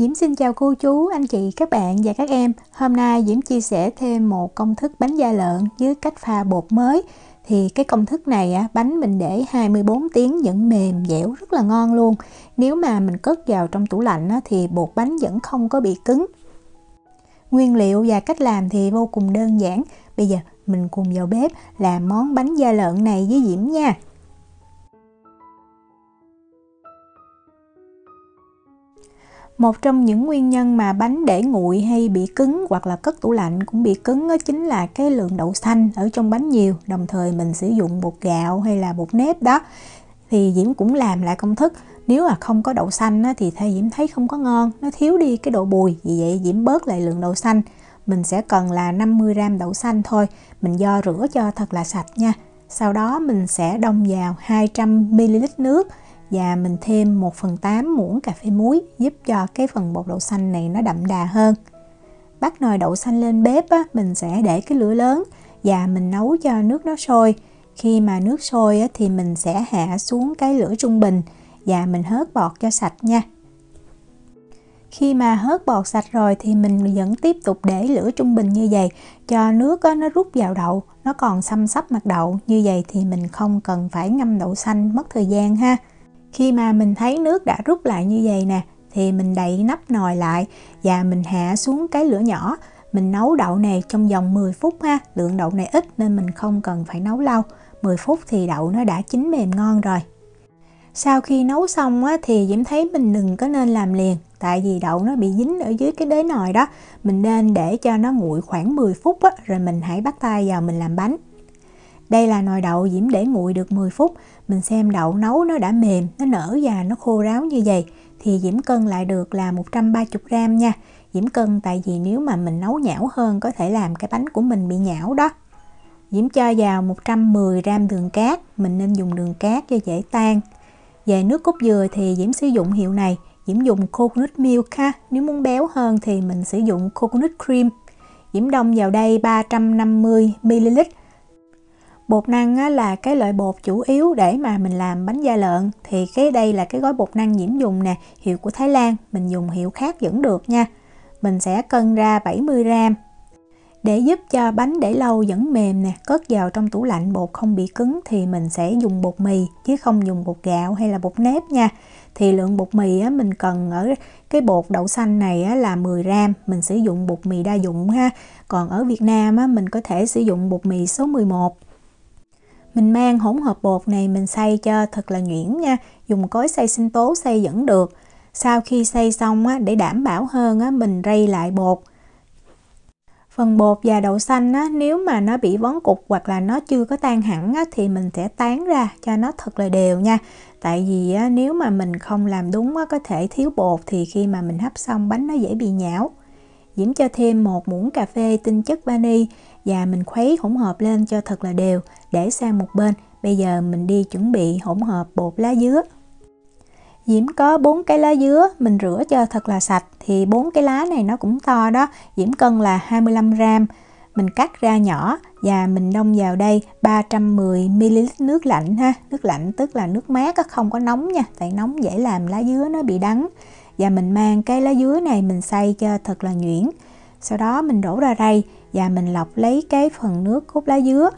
Diễm xin chào cô chú, anh chị, các bạn và các em. Hôm nay Diễm chia sẻ thêm một công thức bánh da lợn với cách pha bột mới. Thì cái công thức này bánh mình để 24 tiếng vẫn mềm dẻo rất là ngon luôn. Nếu mà mình cất vào trong tủ lạnh thì bột bánh vẫn không có bị cứng. Nguyên liệu và cách làm thì vô cùng đơn giản. Bây giờ mình cùng vào bếp làm món bánh da lợn này với Diễm nha. một trong những nguyên nhân mà bánh để nguội hay bị cứng hoặc là cất tủ lạnh cũng bị cứng đó chính là cái lượng đậu xanh ở trong bánh nhiều đồng thời mình sử dụng bột gạo hay là bột nếp đó thì Diễm cũng làm lại công thức nếu mà không có đậu xanh thì theo Diễm thấy không có ngon nó thiếu đi cái độ bùi vì vậy Diễm bớt lại lượng đậu xanh mình sẽ cần là 50g đậu xanh thôi mình do rửa cho thật là sạch nha sau đó mình sẽ đông vào 200ml nước và mình thêm 1 phần 8 muỗng cà phê muối giúp cho cái phần bột đậu xanh này nó đậm đà hơn bắt nồi đậu xanh lên bếp á, mình sẽ để cái lửa lớn và mình nấu cho nước nó sôi khi mà nước sôi á, thì mình sẽ hạ xuống cái lửa trung bình và mình hớt bọt cho sạch nha khi mà hớt bọt sạch rồi thì mình vẫn tiếp tục để lửa trung bình như vậy cho nước á, nó rút vào đậu nó còn xăm sắp mặt đậu như vậy thì mình không cần phải ngâm đậu xanh mất thời gian ha khi mà mình thấy nước đã rút lại như vậy nè thì mình đậy nắp nồi lại và mình hạ xuống cái lửa nhỏ mình nấu đậu này trong vòng 10 phút ha lượng đậu này ít nên mình không cần phải nấu lâu 10 phút thì đậu nó đã chín mềm ngon rồi sau khi nấu xong á, thì Diễm thấy mình đừng có nên làm liền tại vì đậu nó bị dính ở dưới cái đế nồi đó mình nên để cho nó nguội khoảng 10 phút á, rồi mình hãy bắt tay vào mình làm bánh đây là nồi đậu Diễm để nguội được 10 phút. Mình xem đậu nấu nó đã mềm, nó nở và nó khô ráo như vậy thì Diễm cân lại được là 130 gram nha. Diễm cân tại vì nếu mà mình nấu nhão hơn có thể làm cái bánh của mình bị nhão đó. Diễm cho vào 110 gram đường cát, mình nên dùng đường cát cho dễ tan. Về nước cốt dừa thì Diễm sử dụng hiệu này, Diễm dùng coconut milk ha. Nếu muốn béo hơn thì mình sử dụng coconut cream. Diễm đông vào đây 350 ml bột năng á, là cái loại bột chủ yếu để mà mình làm bánh da lợn thì cái đây là cái gói bột năng nhiễm dùng nè hiệu của Thái Lan mình dùng hiệu khác vẫn được nha mình sẽ cân ra 70 gram để giúp cho bánh để lâu vẫn mềm nè cất vào trong tủ lạnh bột không bị cứng thì mình sẽ dùng bột mì chứ không dùng bột gạo hay là bột nếp nha thì lượng bột mì á, mình cần ở cái bột đậu xanh này á, là 10 gram mình sử dụng bột mì đa dụng ha còn ở Việt Nam á, mình có thể sử dụng bột mì số 11 mình mang hỗn hợp bột này mình xay cho thật là nhuyễn nha dùng cối xay sinh tố xay vẫn được sau khi xay xong á, để đảm bảo hơn á, mình rây lại bột phần bột và đậu xanh á, nếu mà nó bị vón cục hoặc là nó chưa có tan hẳn á, thì mình sẽ tán ra cho nó thật là đều nha tại vì á, nếu mà mình không làm đúng á, có thể thiếu bột thì khi mà mình hấp xong bánh nó dễ bị nhão diễm cho thêm một muỗng cà phê tinh chất vani và mình khuấy hỗn hợp lên cho thật là đều để sang một bên bây giờ mình đi chuẩn bị hỗn hợp bột lá dứa Diễm có bốn cái lá dứa mình rửa cho thật là sạch thì bốn cái lá này nó cũng to đó Diễm cân là 25 gram mình cắt ra nhỏ và mình đông vào đây 310ml nước lạnh ha nước lạnh tức là nước mát không có nóng nha tại nóng dễ làm lá dứa nó bị đắng và mình mang cái lá dứa này mình xay cho thật là nhuyễn sau đó mình đổ ra đây và mình lọc lấy cái phần nước cốt lá dứa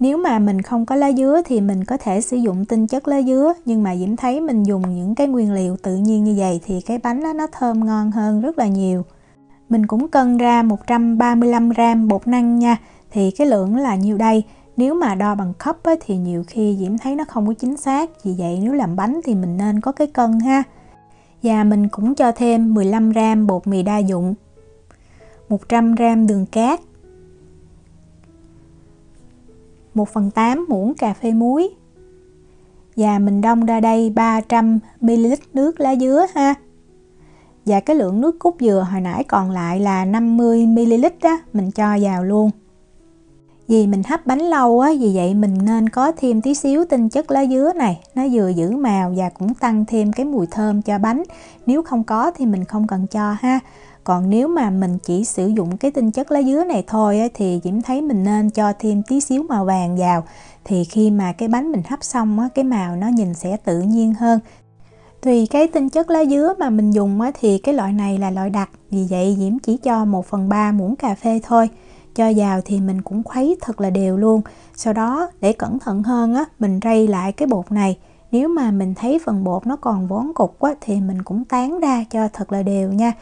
nếu mà mình không có lá dứa thì mình có thể sử dụng tinh chất lá dứa nhưng mà Diễm thấy mình dùng những cái nguyên liệu tự nhiên như vậy thì cái bánh đó nó thơm ngon hơn rất là nhiều mình cũng cân ra 135 gram bột năng nha thì cái lượng là nhiêu đây nếu mà đo bằng cup ấy, thì nhiều khi Diễm thấy nó không có chính xác vì vậy nếu làm bánh thì mình nên có cái cân ha và mình cũng cho thêm 15 gram bột mì đa dụng 100 g đường cát 1 phần 8 muỗng cà phê muối và mình đông ra đây 300 ml nước lá dứa ha và cái lượng nước cốt dừa hồi nãy còn lại là 50 ml đó mình cho vào luôn vì mình hấp bánh lâu á vì vậy mình nên có thêm tí xíu tinh chất lá dứa này nó vừa giữ màu và cũng tăng thêm cái mùi thơm cho bánh nếu không có thì mình không cần cho ha còn nếu mà mình chỉ sử dụng cái tinh chất lá dứa này thôi ấy, thì Diễm thấy mình nên cho thêm tí xíu màu vàng vào thì khi mà cái bánh mình hấp xong á, cái màu nó nhìn sẽ tự nhiên hơn Tùy cái tinh chất lá dứa mà mình dùng á, thì cái loại này là loại đặc Vì vậy Diễm chỉ cho 1 phần 3 muỗng cà phê thôi Cho vào thì mình cũng khuấy thật là đều luôn Sau đó để cẩn thận hơn á, mình rây lại cái bột này Nếu mà mình thấy phần bột nó còn vón cục quá thì mình cũng tán ra cho thật là đều nha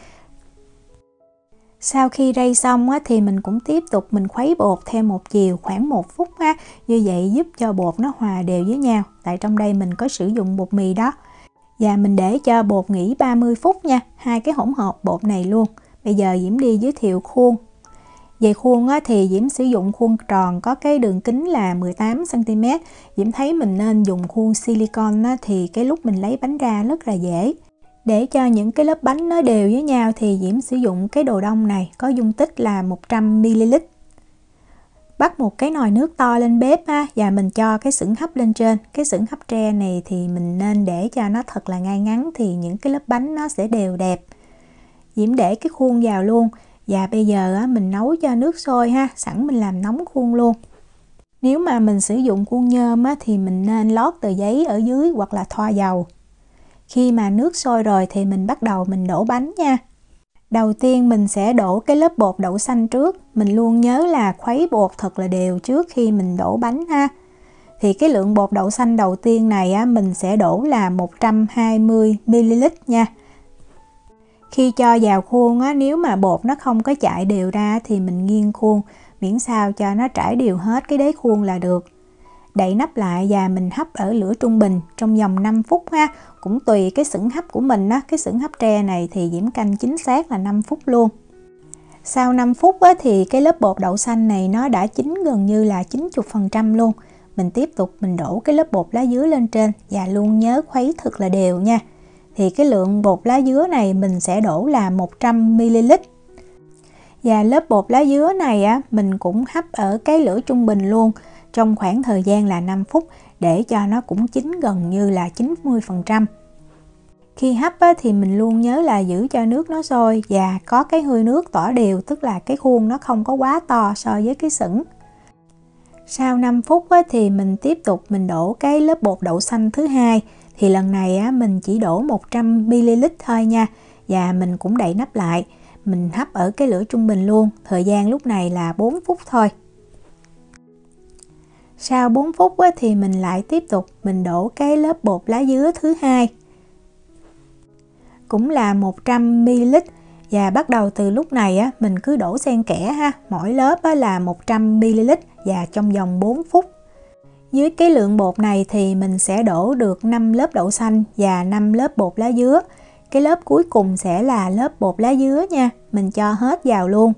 sau khi rây xong á, thì mình cũng tiếp tục mình khuấy bột thêm một chiều khoảng một phút á, như vậy giúp cho bột nó hòa đều với nhau tại trong đây mình có sử dụng bột mì đó và mình để cho bột nghỉ 30 phút nha hai cái hỗn hợp bột này luôn bây giờ Diễm đi giới thiệu khuôn về khuôn á, thì Diễm sử dụng khuôn tròn có cái đường kính là 18cm Diễm thấy mình nên dùng khuôn silicon á, thì cái lúc mình lấy bánh ra rất là dễ để cho những cái lớp bánh nó đều với nhau thì Diễm sử dụng cái đồ đông này có dung tích là 100ml. Bắt một cái nồi nước to lên bếp ha và mình cho cái sửng hấp lên trên. Cái sửng hấp tre này thì mình nên để cho nó thật là ngay ngắn thì những cái lớp bánh nó sẽ đều đẹp. Diễm để cái khuôn vào luôn và bây giờ mình nấu cho nước sôi ha, sẵn mình làm nóng khuôn luôn. Nếu mà mình sử dụng khuôn nhôm thì mình nên lót tờ giấy ở dưới hoặc là thoa dầu khi mà nước sôi rồi thì mình bắt đầu mình đổ bánh nha đầu tiên mình sẽ đổ cái lớp bột đậu xanh trước mình luôn nhớ là khuấy bột thật là đều trước khi mình đổ bánh ha thì cái lượng bột đậu xanh đầu tiên này á, mình sẽ đổ là 120ml nha khi cho vào khuôn á, nếu mà bột nó không có chạy đều ra thì mình nghiêng khuôn miễn sao cho nó trải đều hết cái đế khuôn là được đậy nắp lại và mình hấp ở lửa trung bình trong vòng 5 phút ha cũng tùy cái sửng hấp của mình á cái sửng hấp tre này thì diễm canh chính xác là 5 phút luôn sau 5 phút á, thì cái lớp bột đậu xanh này nó đã chín gần như là 90% luôn mình tiếp tục mình đổ cái lớp bột lá dứa lên trên và luôn nhớ khuấy thật là đều nha thì cái lượng bột lá dứa này mình sẽ đổ là 100ml và lớp bột lá dứa này á, mình cũng hấp ở cái lửa trung bình luôn trong khoảng thời gian là 5 phút để cho nó cũng chín gần như là 90%. Khi hấp thì mình luôn nhớ là giữ cho nước nó sôi và có cái hơi nước tỏa đều, tức là cái khuôn nó không có quá to so với cái sửng. Sau 5 phút thì mình tiếp tục mình đổ cái lớp bột đậu xanh thứ hai thì lần này á, mình chỉ đổ 100ml thôi nha và mình cũng đậy nắp lại mình hấp ở cái lửa trung bình luôn thời gian lúc này là 4 phút thôi sau 4 phút thì mình lại tiếp tục mình đổ cái lớp bột lá dứa thứ hai cũng là 100 ml và bắt đầu từ lúc này á, mình cứ đổ xen kẽ ha mỗi lớp á, là 100 ml và trong vòng 4 phút dưới cái lượng bột này thì mình sẽ đổ được 5 lớp đậu xanh và 5 lớp bột lá dứa cái lớp cuối cùng sẽ là lớp bột lá dứa nha mình cho hết vào luôn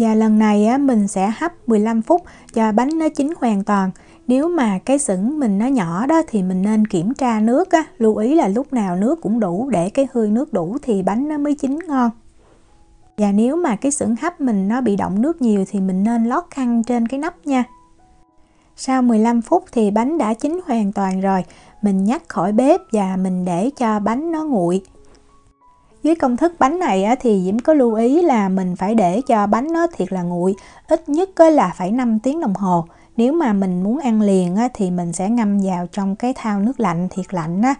và lần này á, mình sẽ hấp 15 phút cho bánh nó chín hoàn toàn. Nếu mà cái sửng mình nó nhỏ đó thì mình nên kiểm tra nước á, lưu ý là lúc nào nước cũng đủ để cái hơi nước đủ thì bánh nó mới chín ngon. Và nếu mà cái sửng hấp mình nó bị động nước nhiều thì mình nên lót khăn trên cái nắp nha. Sau 15 phút thì bánh đã chín hoàn toàn rồi, mình nhắc khỏi bếp và mình để cho bánh nó nguội dưới công thức bánh này thì Diễm có lưu ý là mình phải để cho bánh nó thiệt là nguội, ít nhất á, là phải 5 tiếng đồng hồ. Nếu mà mình muốn ăn liền thì mình sẽ ngâm vào trong cái thao nước lạnh thiệt lạnh á.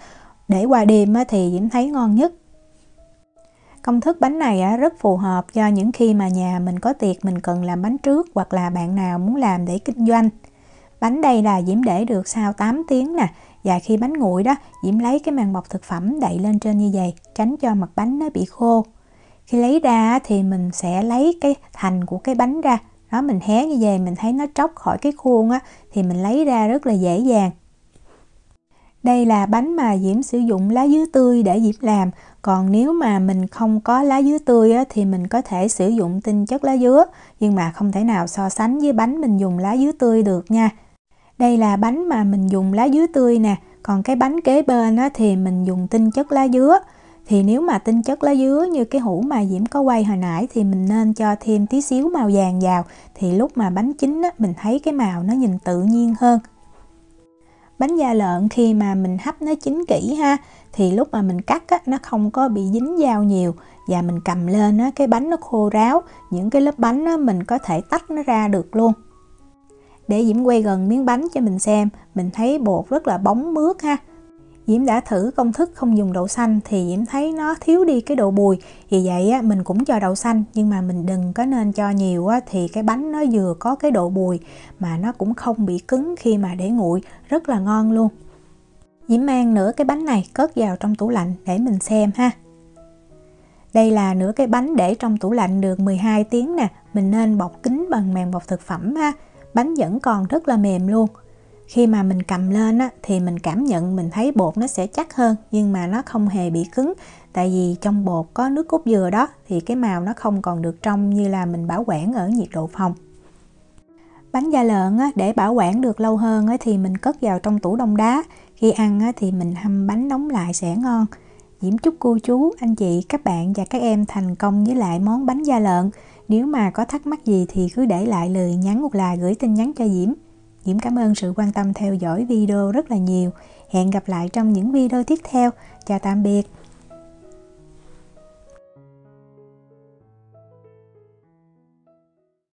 Để qua đêm á, thì Diễm thấy ngon nhất. Công thức bánh này rất phù hợp cho những khi mà nhà mình có tiệc mình cần làm bánh trước hoặc là bạn nào muốn làm để kinh doanh. Bánh đây là Diễm để được sau 8 tiếng nè, và khi bánh nguội đó Diễm lấy cái màng bọc thực phẩm đậy lên trên như vậy tránh cho mặt bánh nó bị khô khi lấy ra thì mình sẽ lấy cái thành của cái bánh ra đó mình hé như vậy mình thấy nó tróc khỏi cái khuôn á thì mình lấy ra rất là dễ dàng đây là bánh mà Diễm sử dụng lá dứa tươi để Diễm làm còn nếu mà mình không có lá dứa tươi á, thì mình có thể sử dụng tinh chất lá dứa nhưng mà không thể nào so sánh với bánh mình dùng lá dứa tươi được nha đây là bánh mà mình dùng lá dứa tươi nè còn cái bánh kế bên á, thì mình dùng tinh chất lá dứa thì nếu mà tinh chất lá dứa như cái hũ mà Diễm có quay hồi nãy thì mình nên cho thêm tí xíu màu vàng vào thì lúc mà bánh chín á, mình thấy cái màu nó nhìn tự nhiên hơn bánh da lợn khi mà mình hấp nó chín kỹ ha thì lúc mà mình cắt á, nó không có bị dính dao nhiều và mình cầm lên á, cái bánh nó khô ráo những cái lớp bánh á, mình có thể tách nó ra được luôn để Diễm quay gần miếng bánh cho mình xem mình thấy bột rất là bóng mướt ha Diễm đã thử công thức không dùng đậu xanh thì Diễm thấy nó thiếu đi cái độ bùi vì vậy á, mình cũng cho đậu xanh nhưng mà mình đừng có nên cho nhiều á, thì cái bánh nó vừa có cái độ bùi mà nó cũng không bị cứng khi mà để nguội rất là ngon luôn Diễm mang nửa cái bánh này cất vào trong tủ lạnh để mình xem ha đây là nửa cái bánh để trong tủ lạnh được 12 tiếng nè mình nên bọc kín bằng màng bọc thực phẩm ha bánh vẫn còn rất là mềm luôn khi mà mình cầm lên á, thì mình cảm nhận mình thấy bột nó sẽ chắc hơn nhưng mà nó không hề bị cứng tại vì trong bột có nước cốt dừa đó thì cái màu nó không còn được trong như là mình bảo quản ở nhiệt độ phòng bánh da lợn á, để bảo quản được lâu hơn á, thì mình cất vào trong tủ đông đá khi ăn á, thì mình hâm bánh nóng lại sẽ ngon Diễm chúc cô chú, anh chị, các bạn và các em thành công với lại món bánh da lợn. Nếu mà có thắc mắc gì thì cứ để lại lời nhắn một là gửi tin nhắn cho Diễm. Diễm cảm ơn sự quan tâm theo dõi video rất là nhiều. Hẹn gặp lại trong những video tiếp theo. Chào tạm biệt.